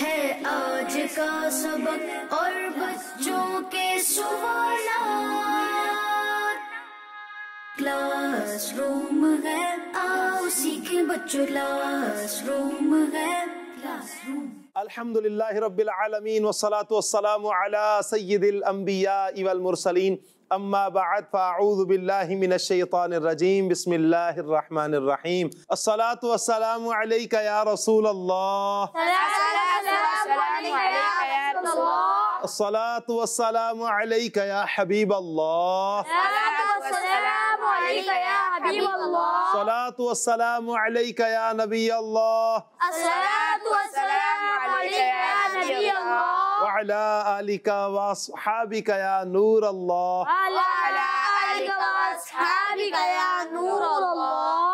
है आज का सबक और बच्चों के सवाल क्लासरूम है आओ सीखे बच्चों क्लासरूम है क्लासरूम अल्हम्दुलिल्लाह रब्बिल आलमीन वस्सलातु वस्सलामु अला सय्यिदिल अंबिया वल मुरसलीन أما بعد فأعوذ بالله من الشيطان الرجيم بسم الله الرحمن الرحيم الصلاة والسلام عليك يا رسول الله والسلام عليك يا رسول الله الصلاة والسلام عليك يا حبيب الله الصلاة والسلام عليك يا حبيب الله الصلاة والسلام عليك يا نبي الله الصلاة والسلام عليك يا وعلى آلك वासहाबिका يا نور الله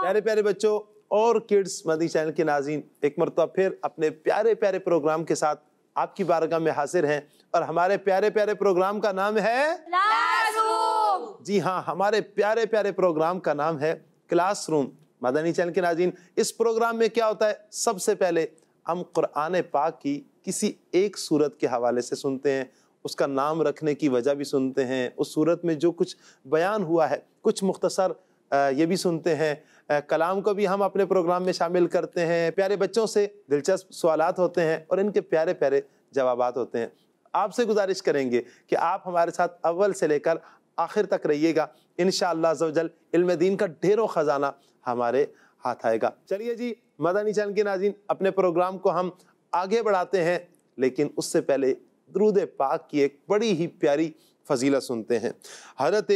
प्यारे प्यारे बच्चों और किड्स मदी चैनल के नाजीन एक मरतबा फिर अपने प्यारे प्यारे प्रोग्राम के साथ आपकी बारगाह में हाजिर हैं और हमारे प्यारे प्यारे प्रोग्राम का नाम है जी हाँ हमारे प्यारे प्यारे प्रोग्राम का नाम है क्लासरूम मदनी चैनल के नाजीन इस प्रोग्राम में क्या होता है सबसे पहले हम कुरान पाक की किसी एक सूरत के हवाले से सुनते हैं उसका नाम रखने की वजह भी सुनते हैं उस सूरत में जो कुछ बयान हुआ है कुछ मुख्तसर ये भी सुनते हैं कलाम को भी हम अपने प्रोग्राम में शामिल करते हैं प्यारे बच्चों से दिलचस्प सवाल होते हैं और इनके प्यारे प्यारे जवाब होते हैं आपसे गुजारिश करेंगे कि आप हमारे साथ अव्वल से लेकर आखिर तक रहिएगा इन शाह इल्म दीन का ढेरों ख़जाना हमारे हाथ आएगा चलिए जी मदानी चैनल के नाजीन अपने प्रोग्राम को हम आगे बढ़ाते हैं लेकिन उससे पहले दरूद पाक की एक बड़ी ही प्यारी फजीला सुनते हैं हजरत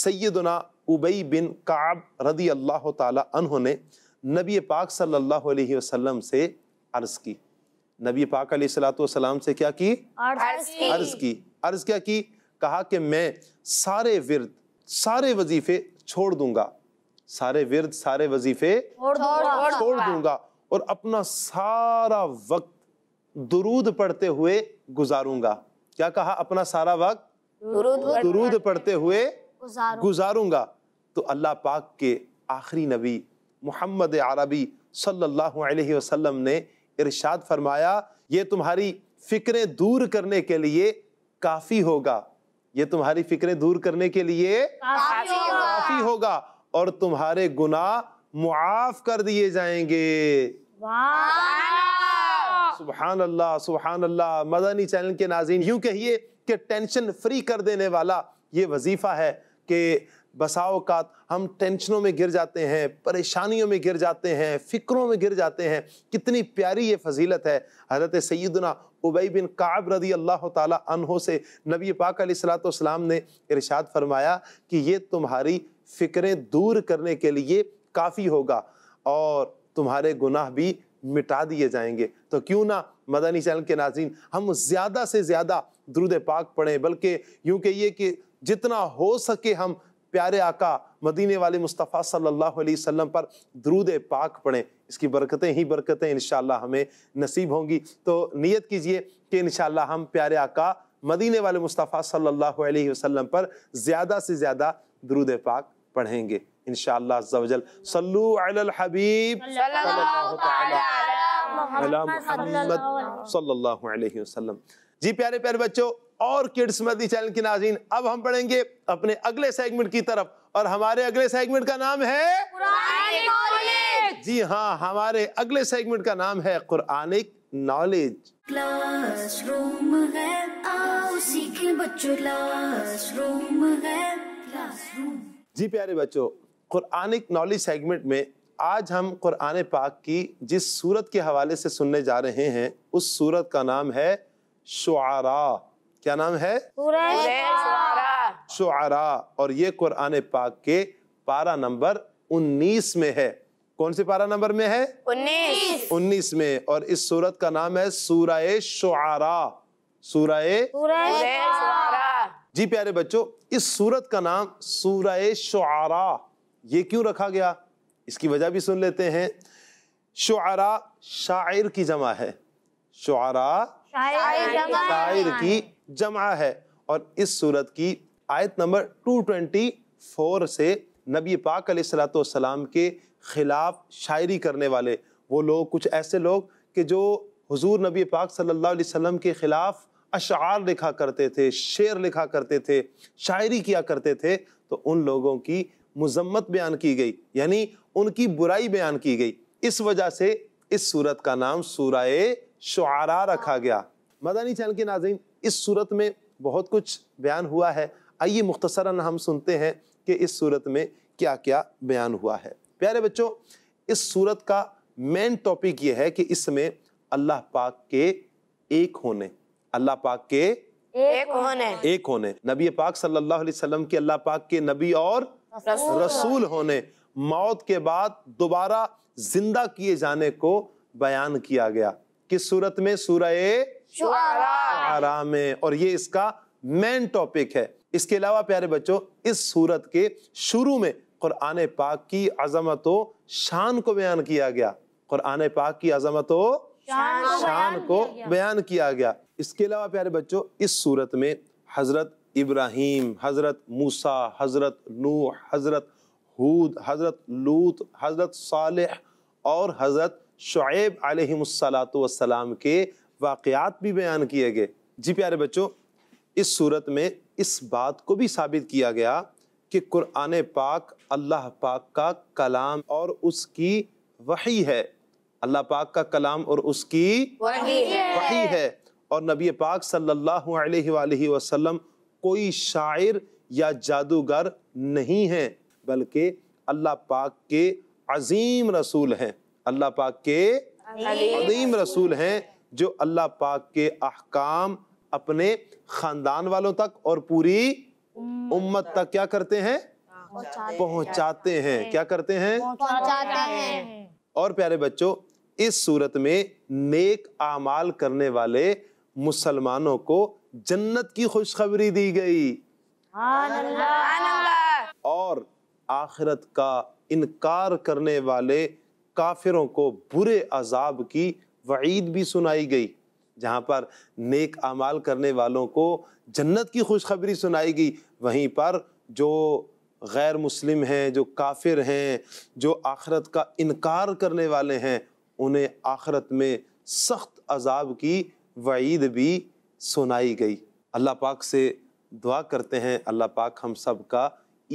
सैदना उबई बिन काब रदी अल्लाह तहों ने नबी पाक सल्लल्लाहु अलैहि वसल्लम से अर्ज़ की नबी पाक सलाम से क्या की अर्ज़ की अर्ज़ की अर्ज़ क्या की कहा कि मैं सारे विरद सारे वजीफ़े छोड़ दूंगा सारे विरद सारे वजीफे छोड़ दूंगा और अपना सारा वक्त दुरूद पढ़ते हुए गुजारूंगा क्या कहा अपना सारा वक्त दुरूद, पढ़ते हुए गुजारूंगा तो अल्लाह पाक के आखिरी नबी मोहम्मद अरबी सल्लल्लाहु अलैहि वसल्लम ने इरशाद फरमाया ये तुम्हारी फिक्रें दूर करने के लिए काफ़ी होगा ये तुम्हारी फिक्रें दूर करने के लिए काफ़ी होगा और तुम्हारे गुनाह मुआफ कर दिए जाएंगे सुबहान अल्लाह सुबहान अल्लाह मदनी चैनल के नाजीन यूं कहिए कि टेंशन फ्री कर देने वाला ये वजीफ़ा है कि बसाओकात हम टेंशनों में गिर जाते हैं परेशानियों में गिर जाते हैं फ़िक्रों में गिर जाते हैं कितनी प्यारी ये फजीलत है हज़रत सैदना उबई बिन काब रदी अल्लाह तहों से नबी पाक सलाम ने इरशाद फरमाया कि ये तुम्हारी फ़िक्रें दूर करने के लिए काफ़ी होगा और तुम्हारे गुनाह भी मिटा दिए जाएंगे तो क्यों ना मदनी चैनल के नाजीन हम ज़्यादा से ज़्यादा दुरुद पाक पढ़ें बल्कि यूँ कहिए कि जितना हो सके हम प्यारे आका मदीने वाले मुस्तफ़ा सल्लल्लाहु अलैहि वसल्लम पर दरूद पाक पढ़ें इसकी बरकतें ही बरकतें इन हमें नसीब होंगी तो नियत कीजिए कि इन हम प्यारे आका मदीने वाले मुस्तफ़ा सल्लल्लाहु अलैहि वसल्लम पर ज़्यादा से ज़्यादा दरूद पाक पढ़ेंगे इन शजल सल्लू हबीब सल्लल्लाहु अलैहि वसल्लम जी प्यारे प्यारे बच्चों और किड्स मदी चैनल की नाजीन अब हम पढ़ेंगे अपने अगले सेगमेंट की तरफ और हमारे अगले सेगमेंट का नाम है जी हाँ हमारे अगले सेगमेंट का नाम है कुरानिक नॉलेज क्लासरूम है क्लासरूम जी प्यारे बच्चों कुरानिक नॉलेज सेगमेंट में आज हम कुरान पाक की जिस सूरत के हवाले से सुनने जा रहे हैं उस सूरत का नाम है शुआरा क्या नाम है शुआरा और ये कुरान पाक के पारा नंबर 19 में है कौन से पारा नंबर में है 19 उन्नीस में और इस सूरत का नाम है सूरा शुआरा सूरा जी प्यारे बच्चों इस सूरत का नाम सूरा शुआरा ये क्यों रखा गया इसकी वजह भी सुन लेते हैं शुआरा शायर की जमा है शुआरा शायर की जमा है और इस सूरत की आयत नंबर 224 से नबी पाक सलाम के ख़िलाफ़ शायरी करने वाले वो लोग कुछ ऐसे लोग कि जो हुजूर नबी पाक सल्लल्लाहु अलैहि वसल्लम के ख़िलाफ़ अशार लिखा करते थे शेर लिखा करते थे शायरी किया करते थे तो उन लोगों की मजम्मत बयान की गई यानी उनकी बुराई बयान की गई इस वजह से इस सूरत का नाम सूरा शुरा रखा गया मदानी चैनल के नाजीन इस सूरत में बहुत कुछ बयान हुआ है आइए मुख्तसरा हम सुनते हैं कि इस सूरत में क्या क्या बयान हुआ है प्यारे बच्चों इस सूरत का मेन टॉपिक ये है कि इसमें अल्लाह पाक के एक होने अल्लाह पाक के एक होने एक होने नबी पाक सल्लल्लाहु अलैहि वसल्लम के अल्लाह पाक के नबी और रसूल, रसूल होने मौत के बाद दोबारा जिंदा किए जाने को बयान किया गया किस सूरत में सूरह आरा में और ये इसका मेन टॉपिक है इसके अलावा प्यारे बच्चों इस सूरत के शुरू में कुरान पाक की अजमत शान को बयान किया गया कुरान पाक की अजमत शान, शान को बयान किया गया इसके अलावा प्यारे बच्चों इस सूरत में हजरत इब्राहिम हजरत मूसा हजरत नूह हजरत हूद हजरत लूत हजरत सालेह और हजरत शुएब आलतम के वाक़ात भी बयान किए गए जी प्यारे बच्चों इस सूरत में इस बात को भी साबित किया गया कि कुरान पाक अल्लाह पाक का कलाम और उसकी वही है अल्लाह पाक का कलाम और उसकी वही है, वही है। और नबी पाक सल्लल्लाहु अलैहि वसल्लम कोई शायर या जादूगर नहीं हैं बल्कि अल्लाह पाक के अजीम रसूल हैं अल्लाह पाक के अदीम रसूल हैं जो अल्लाह पाक के अहकाम अपने खानदान वालों तक और पूरी उम्मत तक क्या करते हैं पहुंचाते हैं क्या करते हैं और प्यारे बच्चों इस सूरत में नेक आमाल करने वाले मुसलमानों को जन्नत की खुशखबरी दी गई और आखिरत का इनकार करने वाले काफिरों को बुरे अजाब की वईद भी सुनाई गई जहाँ पर नेक अमाल करने वालों को जन्नत की खुशखबरी सुनाई गई वहीं पर जो गैर मुस्लिम हैं जो काफिर हैं जो आखरत का इनकार करने वाले हैं उन्हें आखरत में सख्त अजाब की वईद भी सुनाई गई अल्लाह पाक से दुआ करते हैं अल्लाह पाक हम सब का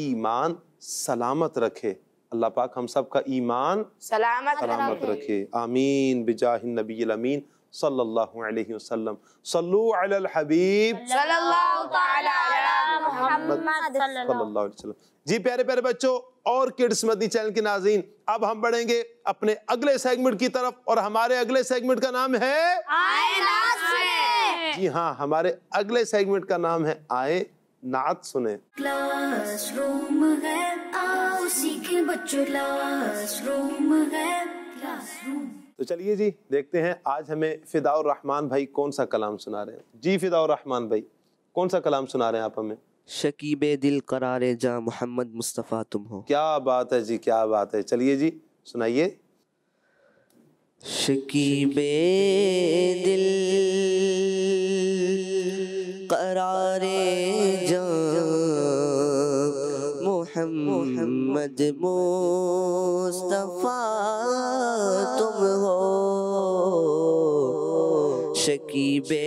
ईमान सलामत रखे अल्लाह पाक हम सब का ईमान सलामत, सलामत रखे आमीन बिजाहिन नबी अमीन सल्लल्लाहु अलैहि वसल्लम सल्लु अला हबीब सल्लल्लाहु अलैहि वसल्लम जी प्यारे प्यारे बच्चों और किड्स मदी चैनल के नाजीन अब हम बढ़ेंगे अपने अगले सेगमेंट की तरफ और हमारे अगले सेगमेंट का नाम है आए जी हाँ हमारे अगले सेगमेंट का नाम है आए नात सुने क्लासरूम है आओ सीखें बच्चों क्लासरूम है क्लासरूम तो चलिए जी देखते हैं आज हमें फिदाउर रहमान भाई कौन सा कलाम सुना रहे हैं जी फिदाउर रहमान भाई कौन सा कलाम सुना रहे हैं आप हमें शकीब दिल करारे जा मोहम्मद मुस्तफ़ा तुम हो क्या बात है जी क्या बात है चलिए जी सुनाइए शकीबे दिल करा मोहम्मद मुस्तफ़ा तुम हो शकीबे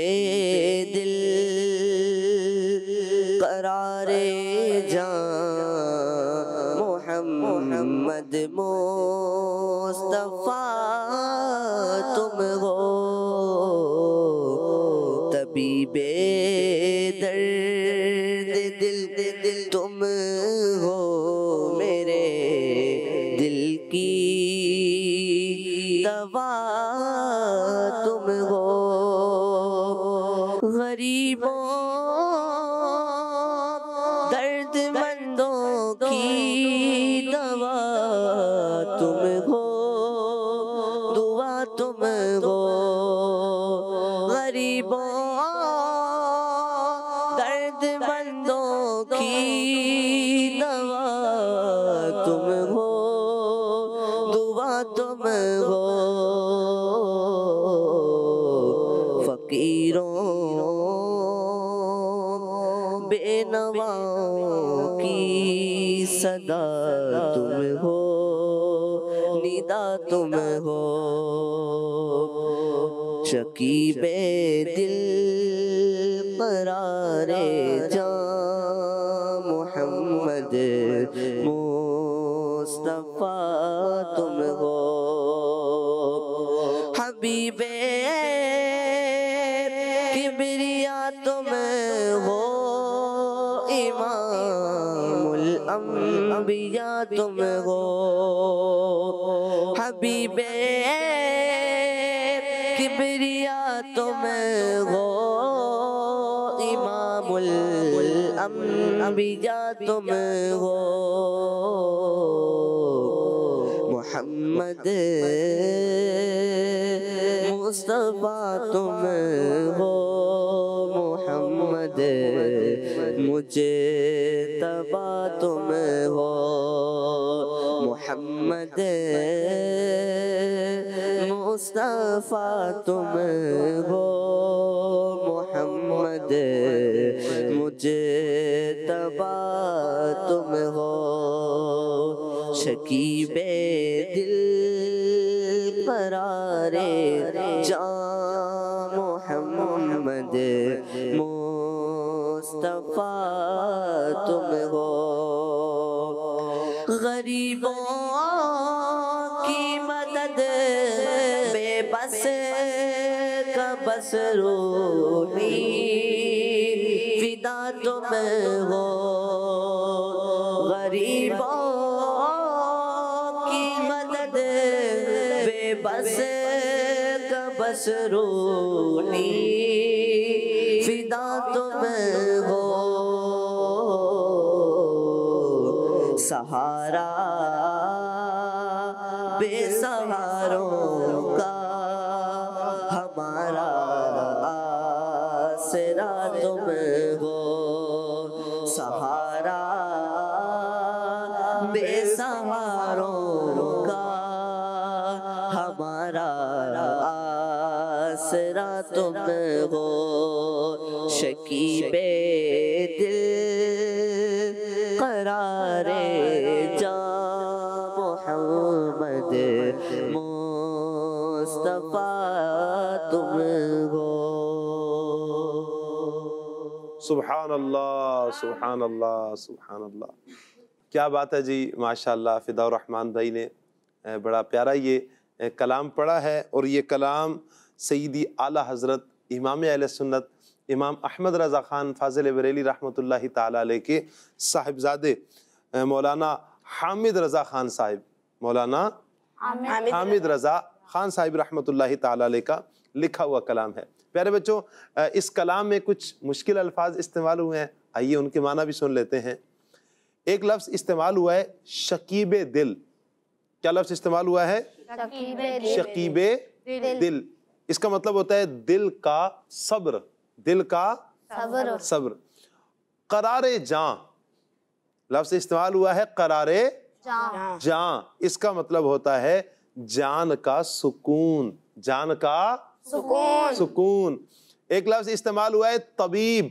People. जा मोहम्मद मुस्तफ़ा तुम हो हबीबे किबरिया तुम हो इमामुल अम्बिया तुम हो हबीबे अम्बिया तुम हो मोहम्मद मुस्तफ़ा तुम हो मोहम्मद मुझे तबा तुम हो मोहम्मद मुस्तफ़ा तुम हो मोहम्मद शबा तुम हो शकीबे दिल परारे जा मोहम्मद मोस्तफ़ा तुम हो गरीबों की मदद बेबस का बसरो गरीबों की मदद बेबस कबस रोनी फिदा तुम हो मोहम्मद मुस्तफ़ा तुम हो सुबहान अल्लाह सुबहान अल्लाह सुबहान अल्लाह क्या बात है जी माशाल्लाह रहमान भाई ने बड़ा प्यारा ये कलाम पढ़ा है और ये कलाम सईदी आला हज़रत इमाम आल सुन्नत इमाम अहमद रज़ा ख़ान फाजिल बरेली रहमत ला के साहिबजादे मौलाना हामिद रज़ा ख़ान साहिब मौलाना हामिद रज़ा खान साहिब रहमतुल्लाह ताली का लिखा हुआ कलाम है प्यारे बच्चों इस कलाम में कुछ मुश्किल अल्फाज इस्तेमाल हुए हैं आइए उनके माना भी सुन लेते हैं एक लफ्ज़ इस्तेमाल हुआ है शकीब दिल क्या लफ्ज़ इस्तेमाल हुआ है शकीब दिल।, इसका मतलब होता है दिल का सब्र दिल का सब्र करारे जा लफ्ज़ इस्तेमाल हुआ है करारे जान इसका मतलब होता है जान का सुकून जान का सुकून सुकून एक लफ्ज इस्तेमाल हुआ है तबीब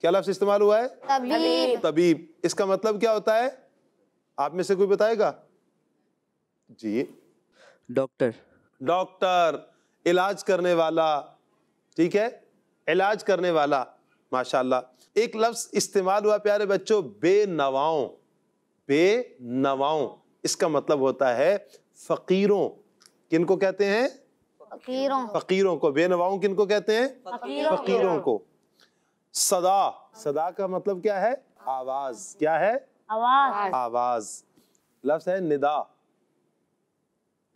क्या लफ्ज इस्तेमाल हुआ है तबीब तबीब इसका मतलब क्या होता है आप में से कोई बताएगा जी डॉक्टर डॉक्टर इलाज करने वाला ठीक है इलाज करने वाला माशाल्लाह एक लफ्ज इस्तेमाल हुआ प्यारे बच्चों बेनवाओं बे नवाओं इसका मतलब होता है फकीरों किनको कहते हैं फकीरों फकीरों को बेनवाओं किनको कहते हैं फकीरों, फकीरों को सदा सदा का मतलब क्या है आवाज क्या है आवाज आवाज लफ्ज है निदा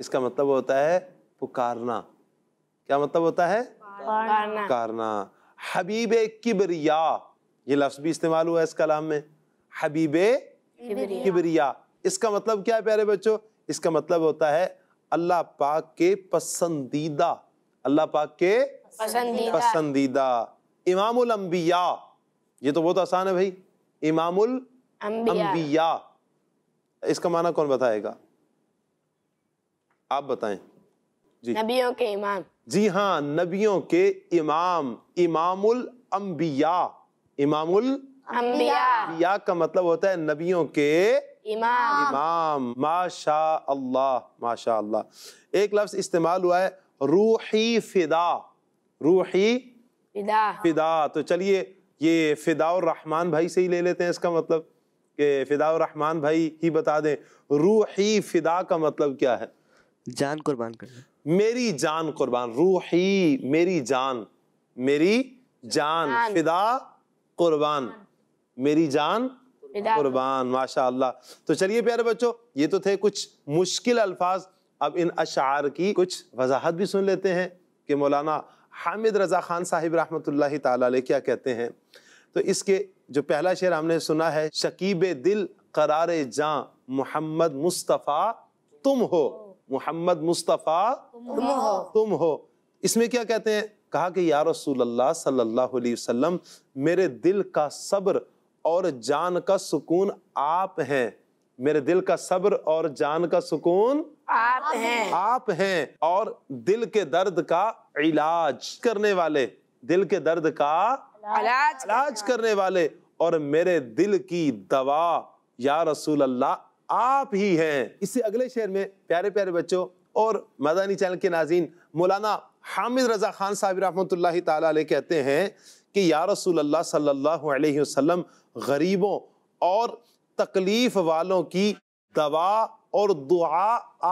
इसका मतलब होता है पुकारना क्या मतलब होता है पुकारना हबीबे किबरिया ये लफ्ज भी इस्तेमाल हुआ है इस कलाम में हबीबे किबरिया इसका मतलब क्या है प्यारे बच्चों इसका मतलब होता है अल्लाह पाक के पसंदीदा अल्लाह पाक के पसंदीदा, पसंदीदा। इमामुल अंबिया ये तो बहुत आसान है भाई इमामुल अंबिया इसका माना कौन बताएगा आप बताएं जी नबियों के इमाम जी हाँ नबियों के इमाम इमामुल अंबिया इमामुल अम्बिया का मतलब होता है नबियों के इमाम इमाम माशा अल्लाह माशा अल्लाह एक लफ्ज इस्तेमाल हुआ है रूही फिदा रूही फिदा फिदा तो चलिए ये फिदा रहमान भाई से ही ले लेते हैं इसका मतलब कि फिदा रहमान भाई ही बता दें रूही फिदा का मतलब क्या है जान कुर्बान कर मेरी जान कुर्बान रूही मेरी जान मेरी जान, जान। फिदा कुर्बान मेरी जान कुर्बान माशा अल्लाह तो चलिए प्यारे बच्चों ये तो थे कुछ मुश्किल अल्फाज अब इन अशार की कुछ वजाहत भी सुन लेते हैं कि मौलाना हामिद रज़ा खान साहिब रहमत क्या कहते हैं तो इसके जो पहला शेर हमने सुना है शकीब दिल करार जा मोहम्मद मुस्तफ़ा तुम हो मोहम्मद मुस्तफ़ा तुम हो तुम हो इसमें क्या कहते हैं कहा कि यार रसूल अल्लाह सल्लल्लाहु अलैहि वसल्लम मेरे दिल का सब्र और जान का सुकून आप हैं मेरे दिल का सब्र और जान का सुकून आप हैं आप हैं और दिल के दर्द का इलाज करने वाले दिल के दर्द का इलाज इलाज करने वाले और मेरे दिल की दवा या रसूल अल्लाह आप ही हैं इससे अगले शेर में प्यारे प्यारे बच्चों और मदानी चैनल के नाजीन मौलाना हामिद रजा खान साहब रहमत कहते हैं कि या रसूल अल्लाह सल्लल्लाहु अलैहि वसल्लम गरीबों और तकलीफ़ वालों की दवा और दुआ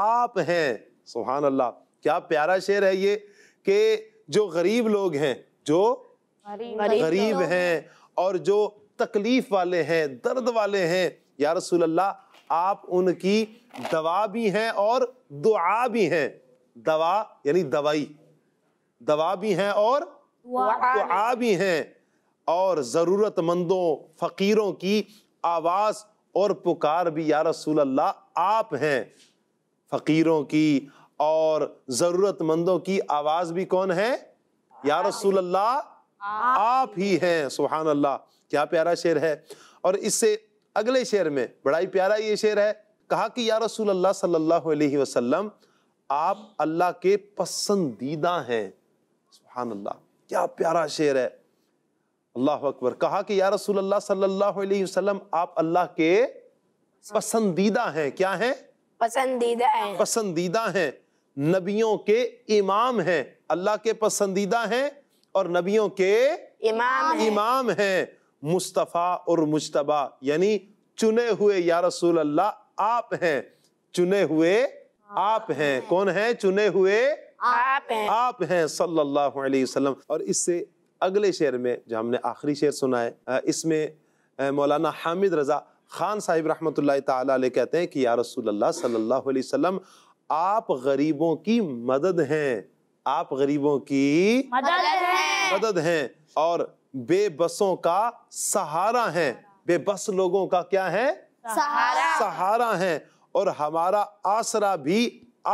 आप हैं सुबहान अल्लाह क्या प्यारा शेर है ये कि जो गरीब लोग हैं जो गरीब हैं और जो तकलीफ़ वाले हैं दर्द वाले हैं या रसूल अल्लाह आप उनकी दवा भी हैं और दुआ भी हैं दवा यानी दवाई दवा भी हैं और दुआ भी हैं और ज़रूरतमंदों फ़कीरों की आवाज़ और पुकार भी या रसूल अल्लाह आप हैं फ़कीरों की और ज़रूरतमंदों की आवाज़ भी कौन है या रसूल अल्लाह आप ही हैं सुहान अल्लाह क्या प्यारा शेर है और इससे अगले शेर में बड़ा ही प्यारा ये शेर है कहा कि या रसूल अल्लाह सल्लल्लाहु अलैहि वसल्लम आप अल्लाह के पसंदीदा हैं सुहान अल्लाह क्या प्यारा शेर है अल्लाह अकबर कहा कि या रसूल अल्लाह सल्लल्लाहु अलैहि वसल्लम आप अल्लाह के पसंदीदा हैं क्या हैं पसंदीदा हैं पसंदीदा हैं नबियों के इमाम हैं अल्लाह के पसंदीदा हैं और नबियों के इमाम इमाम हैं मुस्तफ़ा और मुशतबा यानी चुने हुए या रसूल अल्लाह आप हैं चुने हुए आप हैं कौन हैं चुने हुए आप हैं आप हैं सल्लल्लाहु अलैहि वसल्लम और इससे अगले शेर में जो हमने आखिरी शेर सुना है इसमें मौलाना हामिद रज़ा खान साहिब रहमत ताल कहते हैं कि या रसूलल्लाह सल्लल्लाहु अलैहि वसल्लम आप गरीबों की मदद हैं आप गरीबों की मदद हैं मदद हैं और बेबसों का सहारा हैं बेबस लोगों का क्या है सहारा सहारा हैं और हमारा आसरा भी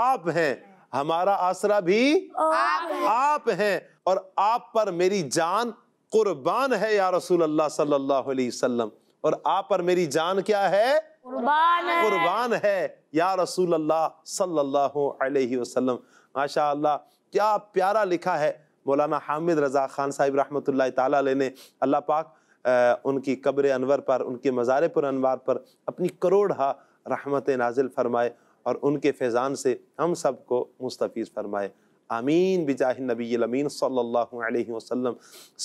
आप हैं हमारा आसरा भी आप, आप हैं और आप पर मेरी जान कुर्बान है या रसूल अल्लाह सल्लल्लाहु अलैहि वसल्लम और आप पर मेरी जान क्या है कुर्बान है कुर्बान है या रसूल अल्लाह सल्लल्लाहु अलैहि वसल्लम माशा अल्लाह क्या प्यारा लिखा है मौलाना हामिद रज़ा खान साहिब रहमत ला ने अल्लाह पाक उनकी कब्र अनवर पर उनके मज़ार पर अनवार पर अपनी करोड़ हा रहमत नाजिल फरमाए और उनके फैज़ान से हम सब को मुस्तफ़ फरमाए आमीन बिजाह नबी अमीन सल्लल्लाहु अलैहि वसल्लम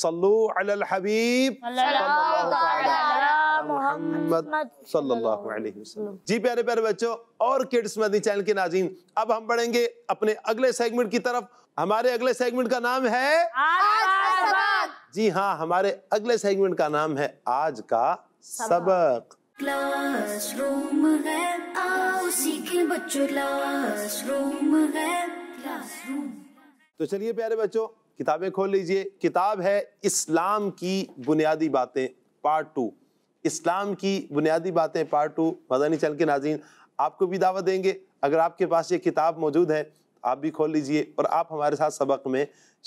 सल्लु अलल हबीब सल्लल्लाहु अलैहि वसल्लम जी प्यारे प्यारे बच्चों और किड्स मदनी चैनल के नाजीन अब हम बढ़ेंगे अपने अगले सेगमेंट की तरफ हमारे अगले सेगमेंट का नाम है जी हाँ हमारे अगले सेगमेंट का नाम है आज का सबक क्लास रूम है आओ सीखे बच्चों क्लास रूम है क्लास रूम तो चलिए प्यारे बच्चों किताबें खोल लीजिए किताब है इस्लाम की बुनियादी बातें पार्ट टू इस्लाम की बुनियादी बातें पार्ट टू नहीं चल के नाजीन आपको भी दावा देंगे अगर आपके पास ये किताब मौजूद है तो आप भी खोल लीजिए और आप हमारे साथ सबक में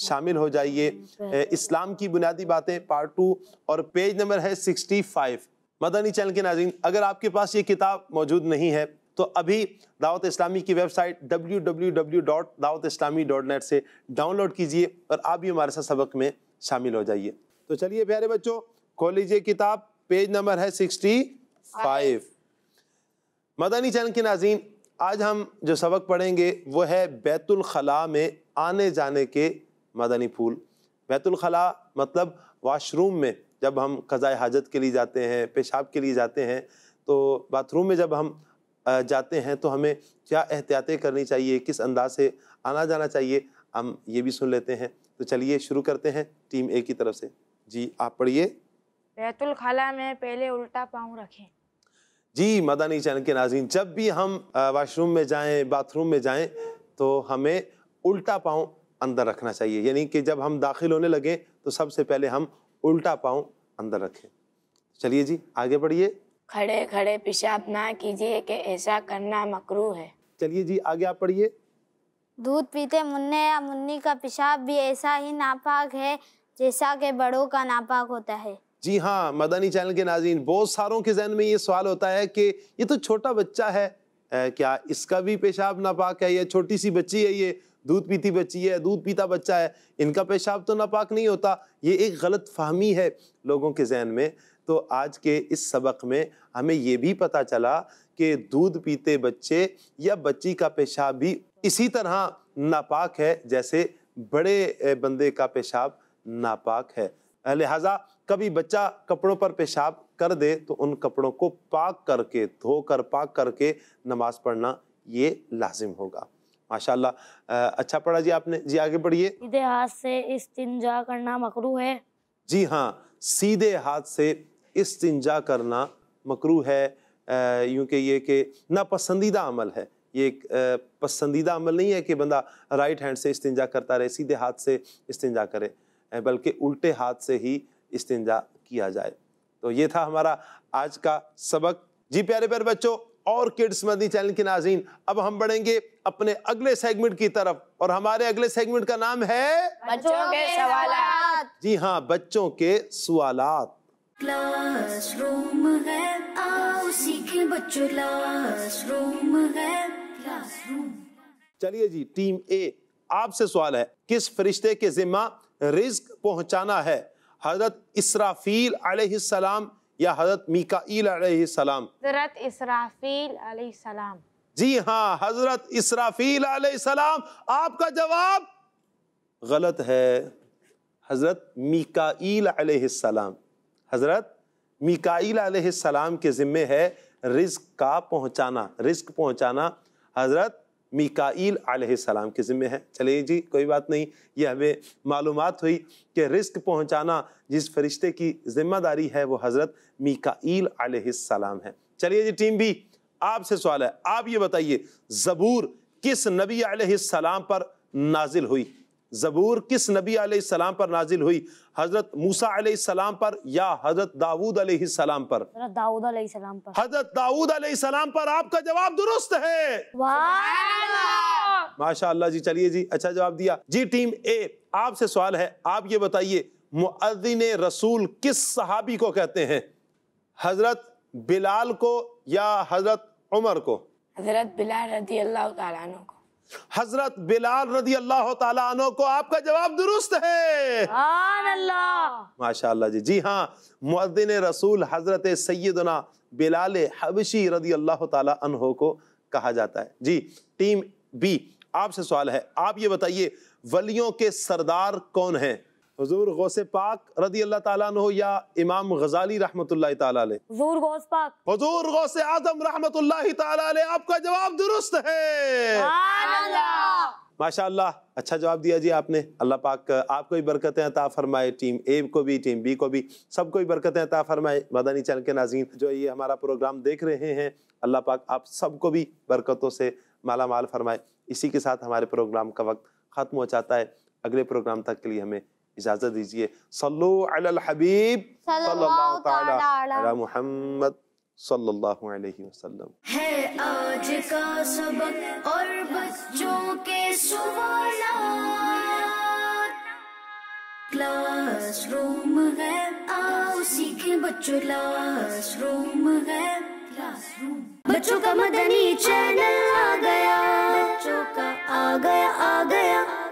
शामिल हो जाइए इस्लाम की बुनियादी बातें पार्ट टू और पेज नंबर है सिक्सटी फाइव मदनी चैनल के नाजीन अगर आपके पास ये किताब मौजूद नहीं है तो अभी दावत इस्लामी की वेबसाइट नेट से डाउनलोड कीजिए और आप भी हमारे साथ सबक में शामिल हो जाइए तो चलिए प्यारे बच्चों खोल लीजिए किताब पेज नंबर है सिक्सटी फाइव मदनी चैनल के नाजीन आज हम जो सबक पढ़ेंगे वो है बैतुलखला में आने जाने के मदनी फूल बैतुलखला मतलब वाशरूम में जब हम कज़ाए हाजत के लिए जाते हैं पेशाब के लिए जाते हैं तो बाथरूम में जब हम जाते हैं तो हमें क्या एहतियातें करनी चाहिए किस अंदाज से आना जाना चाहिए हम ये भी सुन लेते हैं तो चलिए शुरू करते हैं टीम ए की तरफ से जी आप पढ़िए बैतुल खाला में पहले उल्टा पाँव रखें जी मदानी चैनल के नाजीन जब भी हम वाशरूम में जाएं बाथरूम में जाएं तो हमें उल्टा पाँव अंदर रखना चाहिए यानी कि जब हम दाखिल होने लगे तो सबसे पहले हम उल्टा पाँव अंदर रखें चलिए जी आगे बढ़िए खड़े खड़े पेशाब ना कीजिए कि ऐसा करना मकरू है चलिए जी आगे आप पढ़िए दूध पीते मुन्ने या मुन्नी का पेशाब भी ऐसा ही नापाक है जैसा के बड़ों का नापाक होता है जी हाँ मदानी चैनल के नाजीन बहुत सारों के जहन में ये सवाल होता है कि ये तो छोटा बच्चा है ए, क्या इसका भी पेशाब नापाक है या छोटी सी बच्ची है ये दूध पीती बच्ची है दूध पीता बच्चा है इनका पेशाब तो नापाक नहीं होता ये एक गलत फहमी है लोगों के जहन में तो आज के इस सबक में हमें ये भी पता चला कि दूध पीते बच्चे या बच्ची का पेशाब भी इसी तरह नापाक है जैसे बड़े बंदे का पेशाब नापाक है लिहाजा कभी बच्चा कपड़ों पर पेशाब कर दे तो उन कपड़ों को पाक करके धोकर पाक करके नमाज पढ़ना ये लाजिम होगा माशाल्लाह अच्छा पढ़ा जी आपने जी आगे बढ़िए सीधे हाथ से इस इस्तिंजा करना मकरू है जी हाँ सीधे हाथ से इस इस्तिंजा करना मकरू है यूँ कि ये कि नापसंदीदा अमल है ये एक पसंदीदा अमल नहीं है कि बंदा राइट हैंड से इस्तंजा करता रहे सीधे हाथ से इस्तंजा करे बल्कि उल्टे हाथ से ही इस्तंजा किया जाए तो ये था हमारा आज का सबक जी प्यारे प्यारे बच्चों और किड्स मदनी चैनल के नाजीन अब हम बढ़ेंगे अपने अगले सेगमेंट की तरफ और हमारे अगले सेगमेंट का नाम है बच्चों के सवाल जी हाँ बच्चों के सवाल क्लासरूम है क्लासरूम चलिए जी टीम ए आपसे सवाल है किस फरिश्ते के जिम्मा रिस्क पहुंचाना है हजरत इसराफील अलैहिस्सलाम या हज़रत मीकाईल सलाम हज़रत इसराफील सलाम जी हाँ हज़रत इसराफील सलाम आपका जवाब गलत है हज़रत मीकाईल सलाम हज़रत मीकाईल सलाम के ज़िम्मे है रिस्क का पहुंचाना रिस्क पहुंचाना हज़रत मिकाईल आलाम के ज़िम्मे है चलिए जी कोई बात नहीं यह हमें मालूम हुई कि रिस्क पहुँचाना जिस फरिश्ते की जिम्मेदारी है वो हज़रत मिकाइल सलाम है चलिए जी टीम भी आपसे सवाल है आप ये बताइए ज़बूर किस नबी सलाम पर नाजिल हुई ज़बूर किस नबी आलाम पर नाजिल हुई हज़रत मूसा आलाम पर या हज़रत दाऊद सलाम पर दाऊद सलाम पर हज़रत दाऊद सलाम पर आपका जवाब दुरुस्त है माशा जी चलिए जी अच्छा जवाब दिया जी टीम ए आपसे सवाल है आप ये बताइए मुद्दीन रसूल किस सहाबी को कहते हैं हज़रत बिलाल को या हज़रत उमर को हज़रत बिलाल रजी अल्लाह को हजरत बिलाल रदी अल्लाह तु को आपका जवाब दुरुस्त है माशा जी जी हाँ मुद्दिन रसूल हजरत सैदना बिलाल हबशी रदी अल्लाह तहो को कहा जाता है जी टीम बी आपसे सवाल है आप ये बताइए वलियों के सरदार कौन हैं हजूर गौसे पाक रदी अल्लाह ताला हो या इमाम गजाली रहमत हजूर गौसे पाक हजूर गौस आजम रहमत आपका जवाब दुरुस्त है माशाल्लाह अच्छा जवाब दिया जी आपने अल्लाह पाक आपको भी बरकतें अता फरमाए टीम ए को भी टीम बी को भी सबको भी बरकतें अता फरमाए मदानी चैनल के नाजीन जो ये हमारा प्रोग्राम देख रहे हैं अल्लाह पाक आप सबको भी बरकतों से माला माल फरमाए इसी के साथ हमारे प्रोग्राम का वक्त ख़त्म हो जाता है अगले प्रोग्राम तक के लिए हमें اجازه دیجیے صلو علی الحبیب صلی اللہ تعالی علی محمد صلی اللہ علیہ وسلم ہے آج کا سبق اور بچوں کے سوالات کلاس روم ہے آؤ سیکھیں بچوں کلاس روم ہے بچوں کا مدنی چینل آ گیا بچوں کا آ گیا آ گیا